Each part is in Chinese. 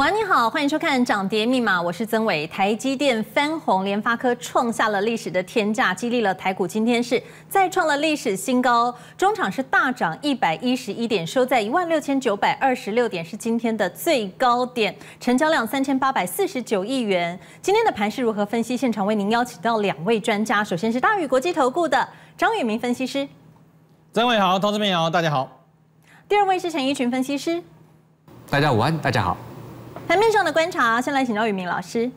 晚安，你好，欢迎收看《涨跌密码》，我是曾伟。台积电翻红，联发科创下了历史的天价，激励了台股，今天是再创了历史新高。中场是大涨一百一十一点，收在一万六千九百二十六点，是今天的最高点，成交量三千八百四十九亿元。今天的盘是如何分析？现场为您邀请到两位专家，首先是大宇国际投顾的张宇明分析师，曾伟好，同志们好，大家好。第二位是陈一群分析师，大家午安，大家好。台面上的观察，先来请教宇明老师。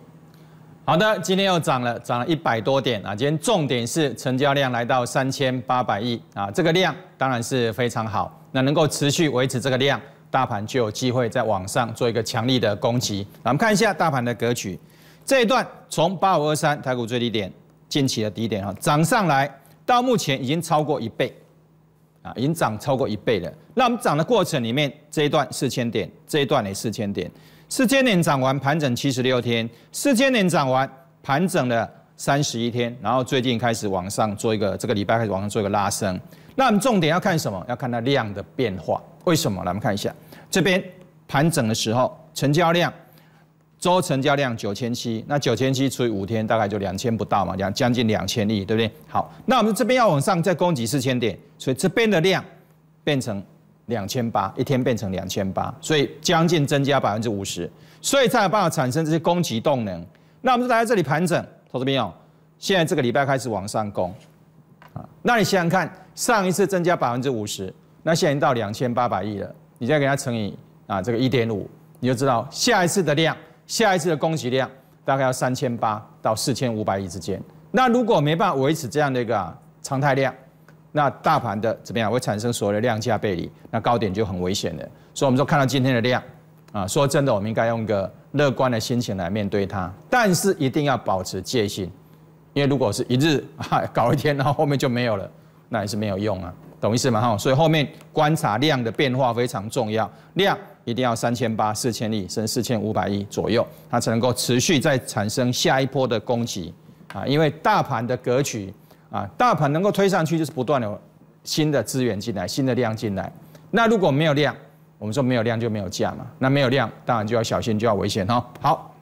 好的，今天又涨了，涨了一百多点啊！今天重点是成交量来到三千八百亿啊，这个量当然是非常好，那能够持续维持这个量，大盘就有机会在网上做一个强力的攻击。那我们看一下大盘的格局，这一段从八五二三台股最低点近期的低点啊，涨上来到目前已经超过一倍啊，已经涨超过一倍了。那我们涨的过程里面，这一段四千点，这一段也四千点。四千点涨完盘整七十六天，四千点涨完盘整了三十一天，然后最近开始往上做一个，这个礼拜开始往上做一个拉升。那重点要看什么？要看它量的变化。为什么？来，我们看一下这边盘整的时候，成交量周成交量九千七，那九千七除以五天大概就两千不到嘛，两将近两千亿，对不对？好，那我们这边要往上再攻击四千点，所以这边的量变成。两千八一天变成两千八，所以将近增加百分之五十，所以才有办法产生这些供给动能。那我们就待在这里盘整，投资朋友，现在这个礼拜开始往上攻啊。那你想想看，上一次增加百分之五十，那现在已经到两千八百亿了，你再给它乘以啊这个一点五，你就知道下一次的量，下一次的供给量大概要三千八到四千五百亿之间。那如果没办法维持这样的一个常态量，那大盘的怎么样会产生所谓的量价背离？那高点就很危险的。所以，我们说看到今天的量啊，说真的，我们应该用一个乐观的心情来面对它，但是一定要保持戒心，因为如果是一日 啊搞一天，然后后面就没有了，那也是没有用啊，懂意思吗？哈，所以后面观察量的变化非常重要，量一定要三千八、四千亿甚至四千五百亿左右，它才能够持续再产生下一波的攻击啊，因为大盘的格局。啊，大盘能够推上去就是不断有新的资源进来、新的量进来。那如果没有量，我们说没有量就没有价嘛。那没有量，当然就要小心，就要危险哈。好，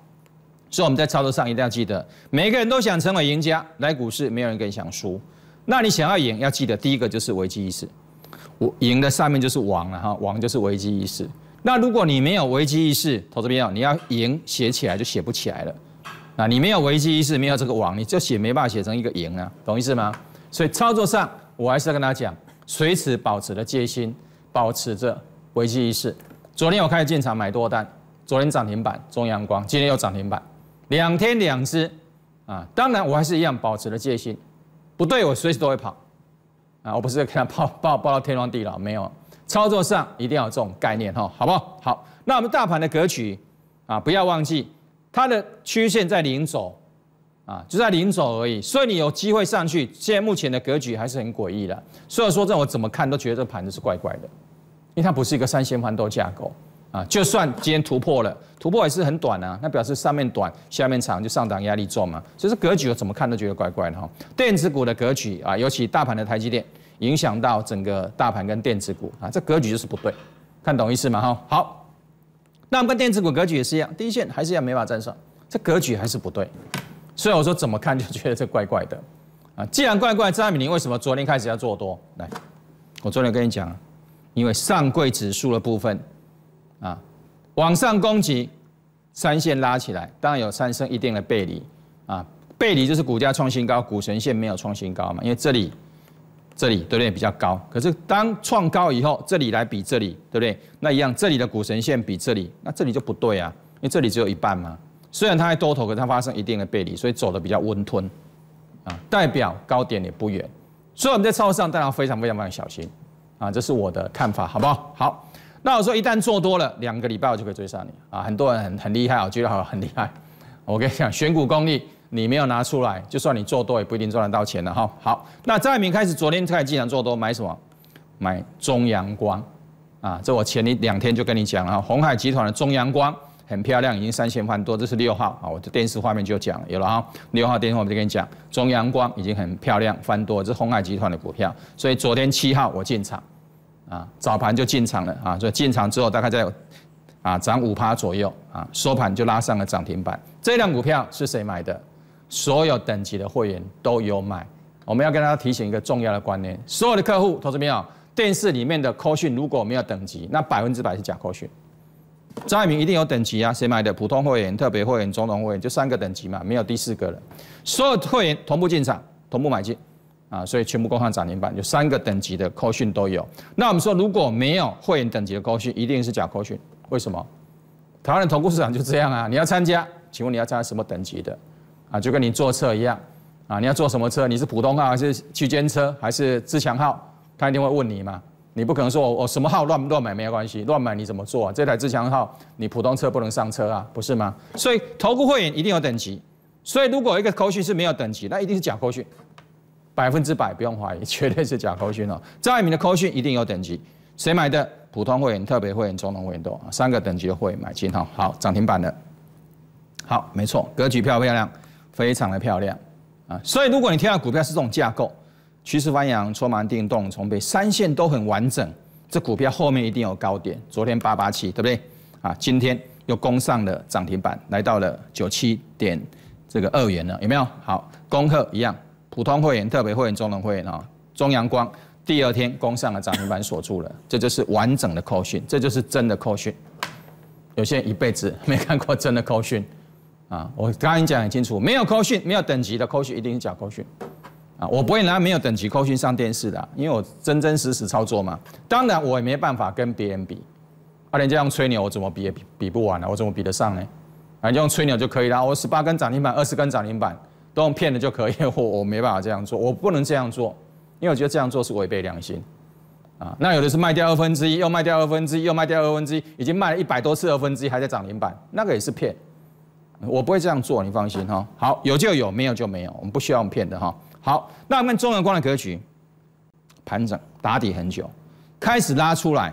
所以我们在操作上一定要记得，每个人都想成为赢家，来股市没有人更想输。那你想要赢，要记得第一个就是危机意识。我赢的上面就是王了哈，王就是危机意识。那如果你没有危机意识，投资朋友你要赢写起来就写不起来了。那你没有危机意识，没有这个网，你就写没办法写成一个赢啊，懂意思吗？所以操作上，我还是要跟大家讲，随时保持着戒心，保持着危机意识。昨天我开始进场买多单，昨天涨停板中阳光，今天又涨停板，两天两支啊，当然我还是一样保持着戒心，不对，我随时都会跑啊，我不是给他爆爆爆到天荒地老，没有，操作上一定要这种概念哈，好不好？好，那我们大盘的格局啊，不要忘记。它的曲线在临走，啊，就在临走而已，所以你有机会上去。现在目前的格局还是很诡异的，所以说这我怎么看都觉得这盘子是怪怪的，因为它不是一个三线盘多架构，啊，就算今天突破了，突破也是很短啊，那表示上面短，下面长，就上档压力重嘛，所以格局我怎么看都觉得怪怪的哈。电子股的格局啊，尤其大盘的台积电影响到整个大盘跟电子股啊，这格局就是不对，看懂意思吗？哈，好。那我们跟电子股格局也是一样，第一线还是要没法站上，这格局还是不对。所以我说怎么看就觉得这怪怪的啊！既然怪怪，张米林为什么昨天开始要做多？来，我昨天跟你讲，因为上柜指数的部分啊，往上攻击，三线拉起来，当然有三升一定的背离啊，背离就是股价创新高，股神线没有创新高嘛，因为这里。这里对不对比较高？可是当创高以后，这里来比这里，对不对？那一样，这里的股神线比这里，那这里就不对啊，因为这里只有一半嘛。虽然它还多头，可是它发生一定的背离，所以走的比较温吞啊，代表高点也不远。所以我们在操作上大家非常非常非常小心啊，这是我的看法，好不好？好，那我说一旦做多了两个礼拜，我就可以追上你啊。很多人很很厉害啊，觉得好很厉害，我跟你讲选股功力。你没有拿出来，就算你做多也不一定赚得到钱的哈。好，那张爱明开始昨天开始进场做多，买什么？买中阳光啊，这我前一两天就跟你讲了哈。红海集团的中阳光很漂亮，已经三千翻多，这是六号啊。我的电视画面就讲有了哈，六号电话我们就跟你讲，中阳光已经很漂亮翻多，这是红海集团的股票。所以昨天七号我进场啊，早盘就进场了啊。所以进场之后大概在啊涨五趴左右啊，收盘就拉上了涨停板。这辆股票是谁买的？所有等级的会员都有买。我们要跟大家提醒一个重要的观念：所有的客户，投资朋友，电视里面的科讯如果没有等级，那百分之百是假科讯。张爱明一定有等级啊！谁买的？普通会员、特别会员、中等会员，就三个等级嘛，没有第四个了。所有会员同步进场，同步买进啊！所以全部更换涨停板，有三个等级的科讯都有。那我们说，如果没有会员等级的科讯，一定是假科讯。为什么？台湾的投顾市场就这样啊！你要参加，请问你要参加什么等级的？啊，就跟你坐车一样，啊，你要坐什么车？你是普通号还是区间车还是自强号？他一定会问你嘛。你不可能说我我什么号乱乱买没有关系，乱买你怎么做、啊？这台自强号你普通车不能上车啊，不是吗？所以投顾会员一定有等级，所以如果一个 c o 是没有等级，那一定是假 c o 百分之百不用怀疑，绝对是假 c o 哦。张爱民的 c o 一定有等级，谁买的？普通会员、特别会员、中等会员多啊，三个等级的会员买进哈，好，涨停板的，好，没错，格局漂不漂亮？非常的漂亮，啊，所以如果你听到股票是这种架构，趋势翻扬、筹码定、动重充三线都很完整，这股票后面一定有高点。昨天八八七，对不对？啊，今天又攻上了涨停板，来到了九七点这个二元了，有没有？好，功贺一样，普通会员、特别会员、中等会员啊，中阳光第二天攻上了涨停板，锁住了，这就是完整的扣线，这就是真的扣线。有些人一辈子没看过真的扣线。啊，我刚刚讲很清楚，没有扣讯，没有等级的扣讯，一定是假 c 讯。啊，我不会拿没有等级扣讯上电视的，因为我真真实实操作嘛。当然我也没办法跟别人比，啊，人家用吹牛，我怎么比也比比不完了，我怎么比得上呢？啊，就用吹牛就可以了，我十八根涨停板，二十根涨停板都用骗的就可以，我 我没办法这样做，我不能这样做，因为我觉得这样做是违背良心，啊，那有的是卖掉二分之一，又卖掉二分之一，又卖掉二分之一，已经卖了一百多次二分之一还在涨停板，那个也是骗。我不会这样做，你放心哈。好，有就有，没有就没有，我们不需要我们骗的哈。好，那我们中阳光的格局盘整打底很久，开始拉出来，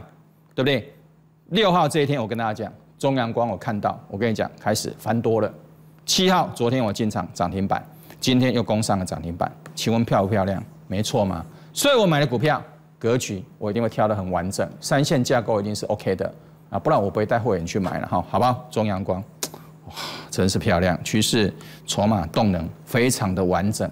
对不对？六号这一天，我跟大家讲，中阳光我看到，我跟你讲，开始翻多了。七号昨天我进场涨停板，今天又攻上了涨停板，请问漂不漂亮？没错嘛。所以我买的股票格局我一定会挑的很完整，三线架构一定是 OK 的啊，不然我不会带会员去买了哈，好不好？中阳光。真是漂亮，趋势、筹码、动能非常的完整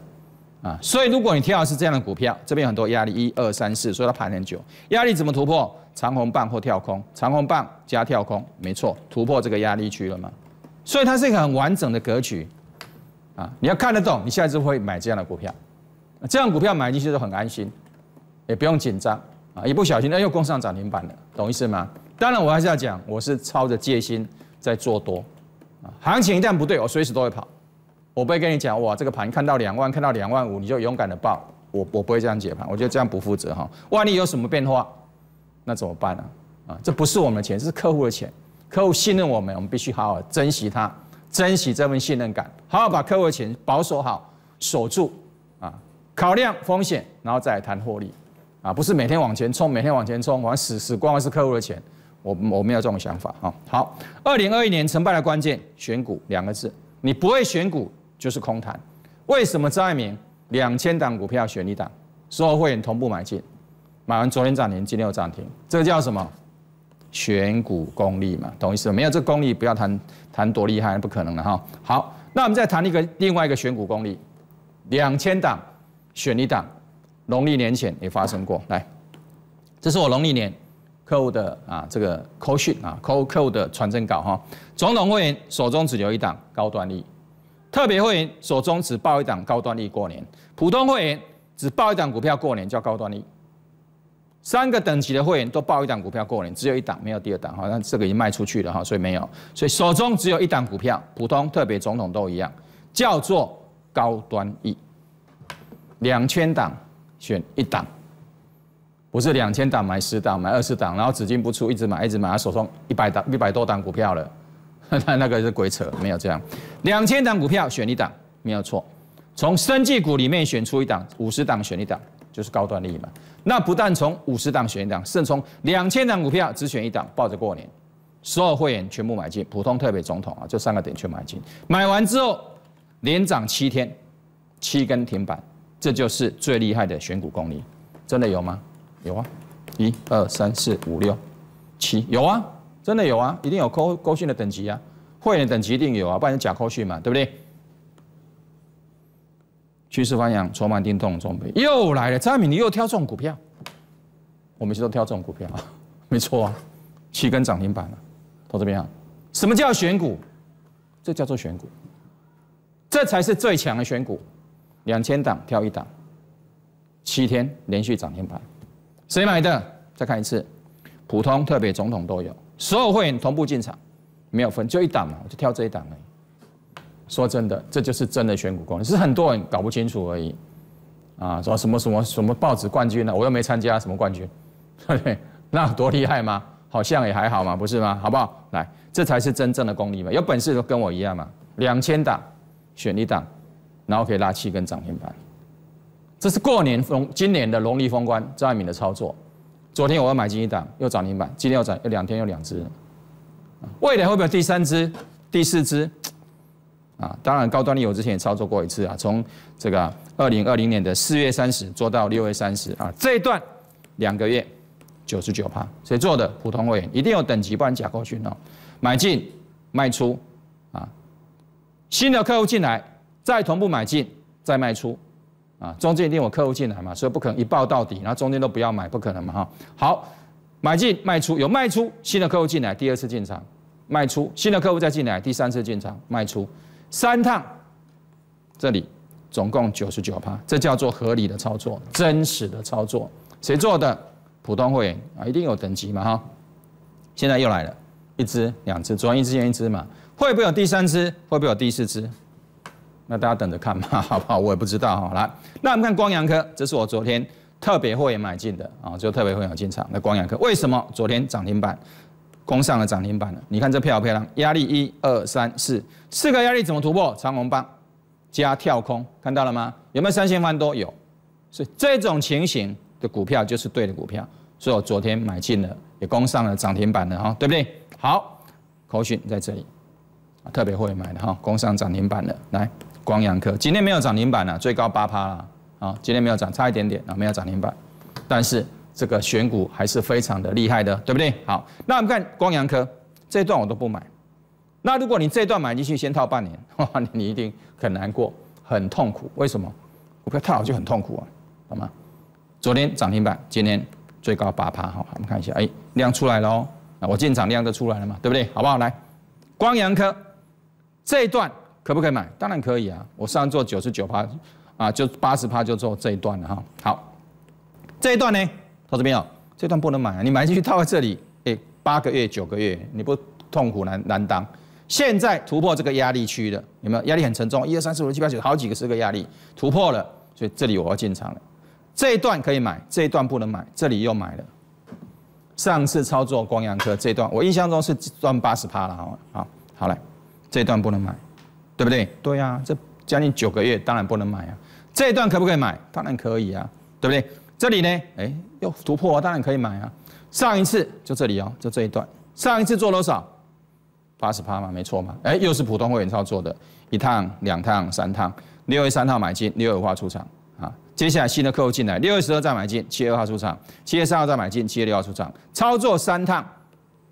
啊！所以如果你跳是这样的股票，这边有很多压力，一二三四，所以它盘很久。压力怎么突破？长红棒或跳空，长红棒加跳空，没错，突破这个压力区了吗？所以它是一个很完整的格局啊！你要看得懂，你下次会买这样的股票。这样股票买进去都很安心，也不用紧张啊！一不小心，哎又攻上涨停板了，懂意思吗？当然，我还是要讲，我是操着戒心在做多。行情一旦不对，我随时都会跑。我不会跟你讲哇，这个盘看到两万，看到两万五，你就勇敢的报。我我不会这样解盘，我觉得这样不负责哈。万一有什么变化，那怎么办呢？啊，这不是我们的钱，这是客户的钱。客户信任我们，我们必须好好珍惜他，珍惜这份信任感，好好把客户的钱保守好，守住啊。考量风险，然后再谈获利啊，不是每天往前冲，每天往前冲，往死死光了是客户的钱。我我没有这种想法哈。好，二零二一年成败的关键，选股两个字，你不会选股就是空谈。为什么张爱民两千档股票选一档，所有会员同步买进，买完昨天涨停，今天又涨停，这叫什么？选股功力嘛，懂意思没有？没有这功力，不要谈谈多厉害，不可能的哈。好，那我们再谈一个另外一个选股功力，两千档选一档，农历年前也发生过来，这是我农历年。客户的啊，这个口讯啊，客户客户的传真稿哈。总统会员手中只留一档高端利，特别会员手中只报一档高端利过年，普通会员只报一档股票过年叫高端利。三个等级的会员都报一档股票过年，只有一档，没有第二档哈。那这个已经卖出去了哈，所以没有，所以手中只有一档股票，普通、特别、总统都一样，叫做高端利。两千档选一档。不是两千档买十档，买二十档，然后只进不出，一直买，一直买，手上一百档、一百多档股票了，他 那个是鬼扯，没有这样。两千档股票选一档没有错，从生技股里面选出一档，五十档选一档就是高端利益嘛。那不但从五十档选一档，甚至从两千档股票只选一档，抱着过年，所有会员全部买进，普通、特别、总统啊，这三个点全买进，买完之后连涨七天，七根停板，这就是最厉害的选股功力，真的有吗？有啊，一二三四五六七，有啊，真的有啊，一定有扣扣讯的等级啊，会员等级一定有啊，不然假扣讯嘛，对不对？趋势方向筹码定动，准备又来了，张明你又挑这种股票，我们一都挑这种股票，啊，没错啊，七根涨停板啊，同志们啊，什么叫选股？这叫做选股，这才是最强的选股，两千档挑一档，七天连续涨停板。谁买的？再看一次，普通、特别、总统都有，所有会员同步进场，没有分，就一档嘛，我就挑这一档而已。说真的，这就是真的选股功能，是很多人搞不清楚而已。啊，说什么什么什么报纸冠军啊，我又没参加什么冠军，那有多厉害吗？好像也还好嘛，不是吗？好不好？来，这才是真正的功力嘛，有本事跟我一样嘛，两千档选一档，然后可以拉七根涨停板。这是过年风今年的龙利风关张爱敏的操作。昨天我要买进一档，又涨停板，今天又涨，又两天又两支。未来会不会第三支、第四支？啊，当然高端利有之前也操作过一次啊，从这个二零二零年的四月三十做到六月三十啊，这一段两个月九十九趴，谁做的？普通会员一定有等级，不然假过去弄买进卖出啊。新的客户进来再同步买进再卖出。啊，中间一定有客户进来嘛，所以不可能一报到底，然后中间都不要买，不可能嘛哈。好，买进卖出，有卖出新的客户进来，第二次进场卖出，新的客户再进来，第三次进场卖出，三趟，这里总共九十九趴，这叫做合理的操作，真实的操作，谁做的？普通会员啊，一定有等级嘛哈。现在又来了，一支、两支，总有一支、一支嘛。会不会有第三支？会不会有第四支？那大家等着看吧，好不好？我也不知道哈。来，那我们看光阳科，这是我昨天特别会买进的啊，就特别会员进场。那光阳科为什么昨天涨停板攻上了涨停板呢？你看这票漂亮，压力一二三四四个压力怎么突破？长虹棒加跳空，看到了吗？有没有三千万都有？所以这种情形的股票就是对的股票，所以我昨天买进了，也攻上了涨停板了哈，对不对？好口讯在这里特别会买的哈，攻上涨停板了，来。光阳科今天没有涨停板了，最高八趴了啊！今天没有涨，差一点点啊，没有涨停板，但是这个选股还是非常的厉害的，对不对？好，那我们看光阳科这一段我都不买，那如果你这一段买进去先套半年，哇，你一定很难过，很痛苦，为什么？股票套好就很痛苦啊，好吗？昨天涨停板，今天最高八趴，好，我们看一下，哎，量出来了哦，那我进场量都出来了嘛，对不对？好不好？来，光阳科这一段。可不可以买？当然可以啊！我上次做九十九趴，啊，就八十趴就做这一段了哈。好，这一段呢，同志朋友，这段不能买，啊！你买进去套在这里，哎，八个月、九个月，你不痛苦难难当。现在突破这个压力区了，有没有压力很沉重？一二三四五六七八九，好几个是个压力，突破了，所以这里我要进场了。这一段可以买，这一段不能买，这里又买了。上次操作光阳科这一段，我印象中是赚八十趴了，好，好，好嘞，这一段不能买。对不对？对啊，这将近九个月，当然不能买啊。这一段可不可以买？当然可以啊，对不对？这里呢，哎，又突破，当然可以买啊。上一次就这里哦，就这一段。上一次做多少？八十趴嘛，没错嘛。哎，又是普通会员操作的，一趟、两趟、三趟。六月三号买进，六月五号出场啊。接下来新的客户进来，六月十二再买进，七月二号出场，七月三号再买进，七月六号出场，操作三趟，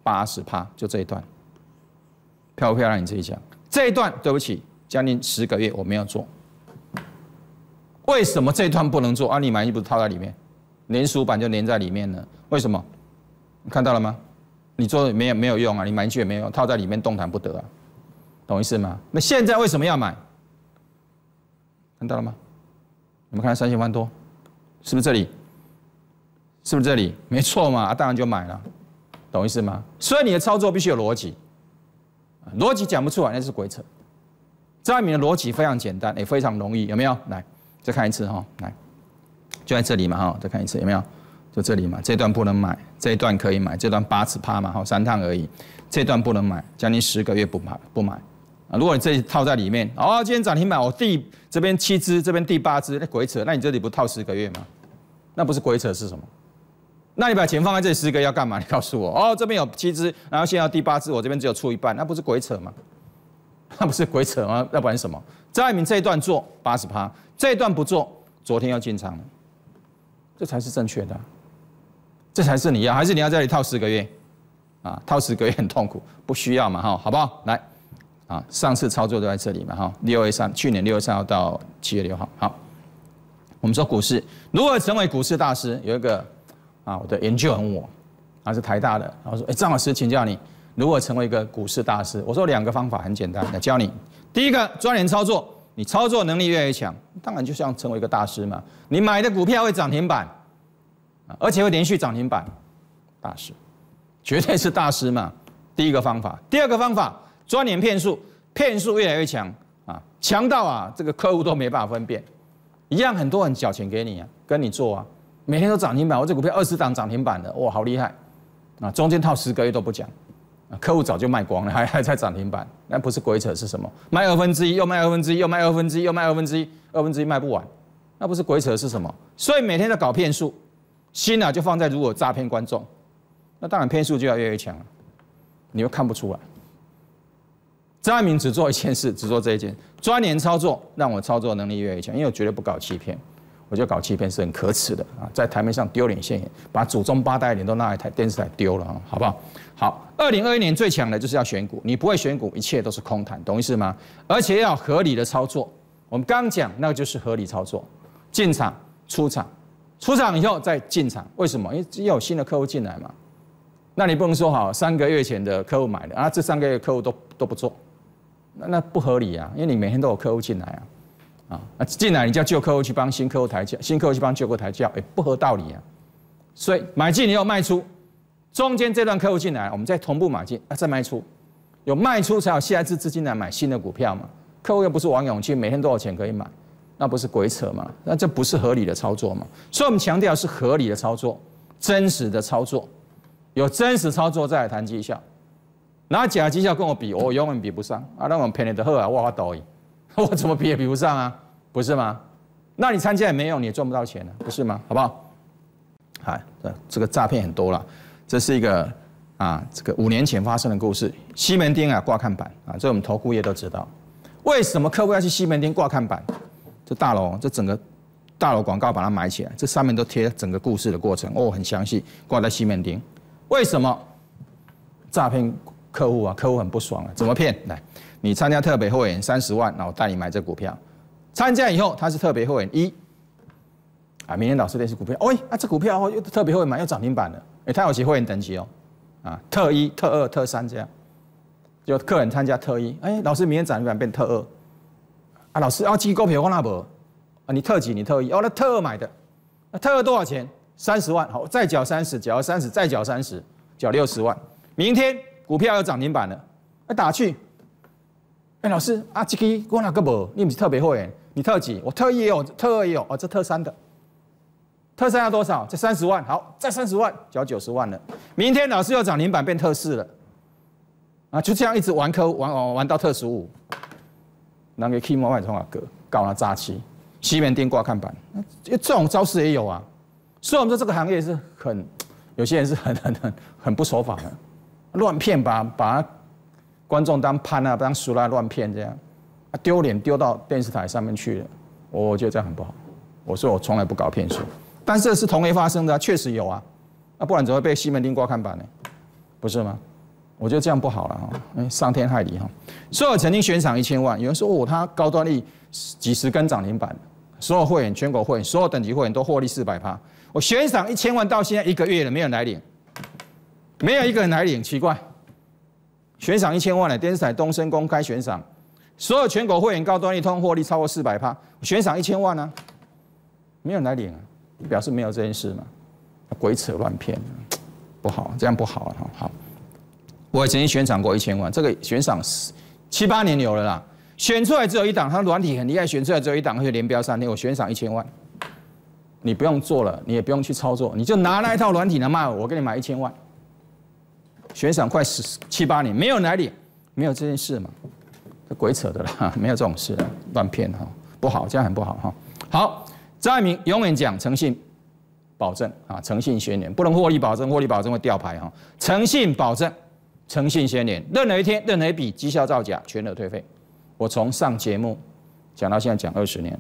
八十趴，就这一段，漂不漂亮？你自己讲。这一段对不起，将近十个月我没有做。为什么这一段不能做？啊，你买进不是套在里面，连锁板就连在里面了。为什么？你看到了吗？你做没有没有用啊，你买进也没有，套在里面动弹不得啊，懂意思吗？那现在为什么要买？看到了吗？你们看三千万多，是不是这里？是不是这里？没错嘛，啊，当然就买了，懂意思吗？所以你的操作必须有逻辑。逻辑讲不出来，那是鬼扯。张爱民的逻辑非常简单，也非常容易，有没有？来，再看一次哈，来，就在这里嘛哈，再看一次有没有？就这里嘛，这段不能买，这一段可以买，这段八次趴嘛哈，三趟而已。这段不能买，将近十个月不买不买。啊！如果你这一套在里面，哦，今天涨停买，我第这边七只，这边第八只，那鬼扯，那你这里不套十个月吗？那不是鬼扯是什么？那你把钱放在这里十个要干嘛？你告诉我哦，这边有七只，然后现在第八只，我这边只有出一半，那不是鬼扯吗？那不是鬼扯吗？要不然什么？张爱民这一段做八十趴，这一段不做，昨天要进场了，这才是正确的，这才是你要，还是你要在这里套十个月啊？套十个月很痛苦，不需要嘛哈，好不好？来啊，上次操作都在这里嘛哈，六月三，去年六月三号到七月六号，好，我们说股市如何成为股市大师，有一个。啊，我的研究很我，啊是台大的，然后说，哎，张老师，请教你如何成为一个股市大师。我说两个方法很简单，来教你。第一个，专研操作，你操作能力越来越强，当然就像成为一个大师嘛。你买的股票会涨停板，而且会连续涨停板，大师，绝对是大师嘛。第一个方法，第二个方法，钻研骗术，骗术越来越强，啊，强到啊，这个客户都没办法分辨，一样很多很缴钱给你啊，跟你做啊。每天都涨停板，我这股票二十档涨停板的，哇，好厉害！啊，中间套十个月都不讲，客户早就卖光了，还 还在涨停板，那不是鬼扯是什么？卖二分之一，又卖二分之一，又卖二分之一，又卖二分之一，二分之一卖不完，那不是鬼扯是什么？所以每天在搞骗术，心啊就放在如果诈骗观众，那当然骗术就要越来越强，你又看不出来。爱民只做一件事，只做这一件，专研操作，让我操作能力越来越强，因为我绝对不搞欺骗。我就搞欺骗是很可耻的啊，在台面上丢脸现眼，把祖宗八代脸都拿一台电视台丢了啊，好不好？好，二零二一年最强的就是要选股，你不会选股，一切都是空谈，懂意思吗？而且要合理的操作，我们刚讲那个就是合理操作，进场、出场、出场以后再进场，为什么？因为要有新的客户进来嘛。那你不能说好三个月前的客户买的啊，这三个月客户都都不做，那那不合理啊，因为你每天都有客户进来啊。啊，那进来你叫旧客户去帮新客户抬价，新客户去帮旧客户抬价，哎，不合道理啊。所以买进你要卖出，中间这段客户进来，我们再同步买进，再卖出，有卖出才有下一次资金来买新的股票嘛。客户又不是王永庆，每天多少钱可以买，那不是鬼扯嘛？那这不是合理的操作嘛？所以我们强调是合理的操作，真实的操作，有真实操作再来谈绩效。拿假绩效跟我比，我永远比不上啊！那我们赔的货啊，我发抖音。我怎么比也比不上啊，不是吗？那你参加也没用，你也赚不到钱了，不是吗？好不好？哎，这这个诈骗很多了，这是一个啊，这个五年前发生的故事。西门町啊，挂看板啊，这我们投顾业都知道。为什么客户要去西门町挂看板？这大楼，这整个大楼广告把它埋起来，这上面都贴整个故事的过程，哦，很详细，挂在西门町。为什么诈骗客户啊？客户很不爽啊，怎么骗？来。你参加特别会员三十万，然后带你买这股票。参加以后他是特别会员一，啊，明天老师练习股票，哦，啊，这股票哦又特别会员买又涨停板了，哎，它有其会员等级哦，啊，特一、特二、特三这样，就客人参加特一，哎，老师明天涨停板变特二，啊，老师啊，机构票我那不，啊，你特几？你特一，哦，那特二买的，那特二多少钱？三十万，好，再缴三十，缴三十，再缴三十，缴六十万，明天股票又涨停板了，那打去。哎，老师啊，这个我那个不，你不是特别会员，你特几？我特一也有，特二也有，哦，这特三的，特三要多少？这三十万，好，再三十万，要九十万了。明天老师要涨停板变特四了，啊，就这样一直玩科玩玩玩到特十五，那个期 o 外通话哥搞那炸欺，西门店挂看板，这种招式也有啊。所以我说这个行业是很，有些人是很很很很不守法的，乱骗把把。观众当潘啊，当熟来乱骗这样，啊丢脸丢到电视台上面去了，我觉得这样很不好。我说我从来不搞骗术，但是这是同一发生的，确实有啊。那不然怎么会被西门町挂看板呢？不是吗？我觉得这样不好了哈，哎，伤天害理哈。所有曾经悬赏一千万，有人说哦，他高端利几十根涨停板，所有会员、全国会员、所有等级会员都获利四百趴，我悬赏一千万到现在一个月了，没有人来领，没有一个人来领，奇怪。悬赏一千万呢？电视台东升公开悬赏，所有全国会员高端一通获利超过四百趴，悬赏一千万呢？没人来领啊，表示没有这件事嘛？鬼扯乱骗，不好，这样不好啊！好，我曾经悬赏过一千万，这个悬赏七八年有了啦。选出来只有一档，它软体很厉害，选出来只有一档，可就连标三天，我悬赏一千万，你不用做了，你也不用去操作，你就拿那一套软体来卖我，我给你买一千万。悬赏快十七八年，没有哪里没有这件事嘛？这鬼扯的啦，没有这种事，乱骗哈，不好，这样很不好哈。好，张一鸣永远讲诚信保证啊，诚信宣言，不能获利保证，获利保证会掉牌哈。诚信保证，诚信宣言，任何一天、任何一笔绩效造假，全额退费。我从上节目讲到现在讲二十年，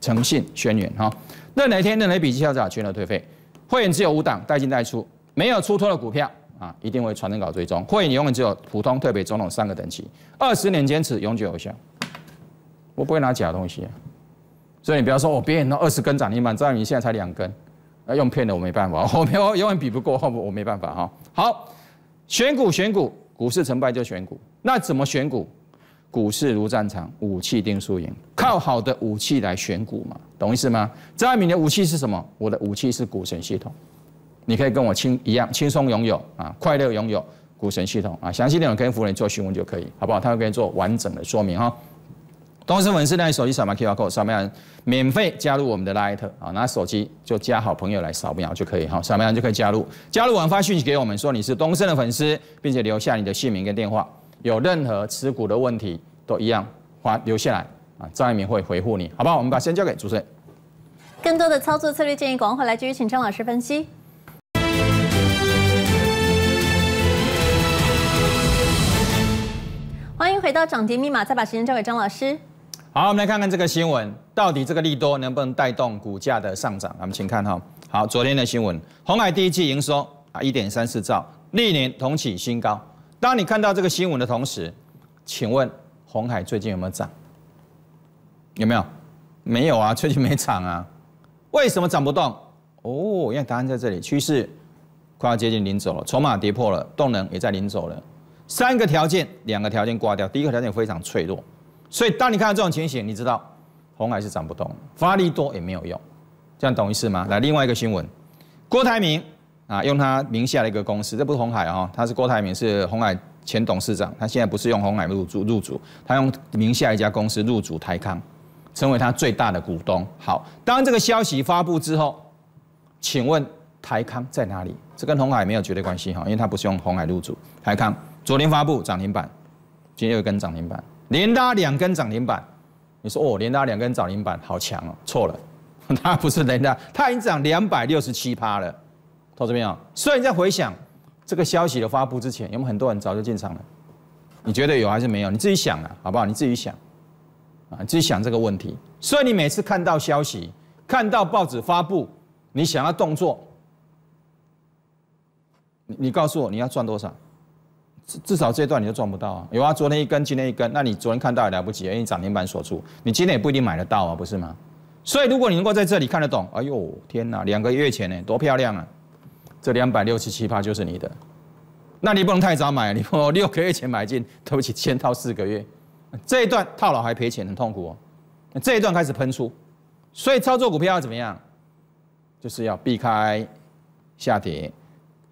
诚信宣言哈，任何一天、任何一笔绩效造假，全额退费。会员只有五档，代进代出，没有出脱的股票。啊，一定会传承到最终。会，你永远只有普通、特别、总统三个等级。二十年坚持，永久有效。我不会拿假东西，所以你不要说我别人那二十根涨停板，张爱敏现在才两根，那用骗的我没办法，我没有永远比不过，我没办法哈。好，选股选股，股市成败就选股。那怎么选股？股市如战场，武器定输赢，靠好的武器来选股嘛，懂意思吗？张爱敏的武器是什么？我的武器是股神系统。你可以跟我轻一样轻松拥有啊，快乐拥有股神系统啊，详细内容跟夫人做询问就可以，好不好？他会给你做完整的说明哈。东升粉丝你手机扫描 q r c o d e 扫描免费加入我们的拉 h 特啊，拿手机就加好朋友来扫描就可以哈，扫描就可以加入，加入完发讯息给我们说你是东升的粉丝，并且留下你的姓名跟电话，有任何持股的问题都一样发留下来啊，张一鸣会回复你，好不好？我们把先交给主持人，更多的操作策略建议，广汇来继续请张老师分析。欢迎回到涨跌密码，再把时间交给张老师。好，我们来看看这个新闻，到底这个利多能不能带动股价的上涨？我们请看哈。好，昨天的新闻，红海第一季营收啊一点三四兆，历年同期新高。当你看到这个新闻的同时，请问红海最近有没有涨？有没有？没有啊，最近没涨啊。为什么涨不动？哦，因为答案在这里，趋势快要接近零走了，筹码跌破了，动能也在零走了。三个条件，两个条件挂掉。第一个条件非常脆弱，所以当你看到这种情形，你知道红海是涨不动，发力多也没有用，这样懂意思吗？来，另外一个新闻，郭台铭啊，用他名下的一个公司，这不是红海啊，他是郭台铭，是红海前董事长，他现在不是用红海入驻入主，他用名下一家公司入主台康，成为他最大的股东。好，当这个消息发布之后，请问台康在哪里？这跟红海没有绝对关系哈，因为他不是用红海入主台康。昨天发布涨停板，今天又跟涨停板，连拉两根涨停板。你说哦，连拉两根涨停板，好强哦。错了，它不是连拉，它已经涨两百六十七趴了。同志们啊，所以你在回想这个消息的发布之前，有没有很多人早就进场了？你觉得有还是没有？你自己想啊，好不好？你自己想啊，你自己想这个问题。所以你每次看到消息，看到报纸发布，你想要动作，你你告诉我你要赚多少？至少这段你就赚不到啊！有啊，昨天一根，今天一根，那你昨天看到也了不起，为涨停板锁住，你今天也不一定买得到啊，不是吗？所以如果你能够在这里看得懂，哎呦，天哪，两个月前呢，多漂亮啊！这两百六十七趴就是你的，那你不能太早买，你我六个月前买进，对不起，先套四个月，这一段套牢还赔钱，很痛苦哦。这一段开始喷出，所以操作股票要怎么样？就是要避开下跌。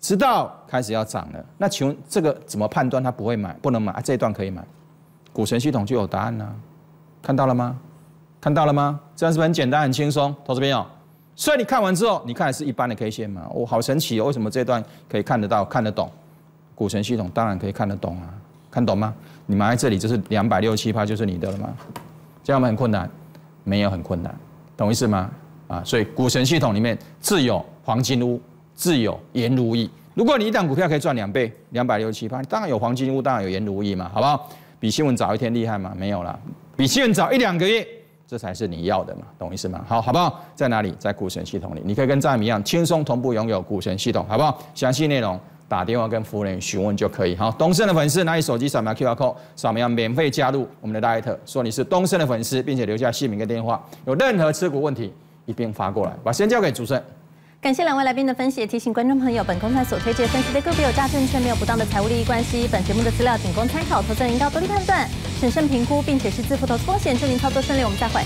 直到开始要涨了，那请问这个怎么判断他不会买，不能买？啊，这一段可以买，股神系统就有答案啦。看到了吗？看到了吗？这样是很简单，很轻松，投资朋友，所以你看完之后，你看的是一般的 K 线吗？我好神奇，为什么这段可以看得到、看得懂？股神系统当然可以看得懂啊，看懂吗？你买在这里就是两百六七趴就是你的了吗？这样很困难，没有很困难，懂意思吗？啊，所以股神系统里面自有黄金屋。自有颜如意，如果你一档股票可以赚两倍，两百六十七番，当然有黄金屋，当然有颜如意嘛，好不好？比新闻早一天厉害吗？没有啦，比新闻早一两个月，这才是你要的嘛，懂意思吗？好好不好？在哪里？在股神系统里，你可以跟张毅一样轻松同步拥有股神系统，好不好？详细内容打电话跟服务人员询问就可以。好，东盛的粉丝拿你手机扫描 QR code，扫描要免费加入我们的大 t e 说你是东盛的粉丝，并且留下姓名跟电话，有任何持股问题一并发过来，把声交给主持人。感谢两位来宾的分析，提醒观众朋友，本公探所推荐分析的个别有价证券没有不当的财务利益关系，本节目的资料仅供参考，投资人应独立判断、审慎评估，并且是自负投资风险，祝您操作顺利，我们再会。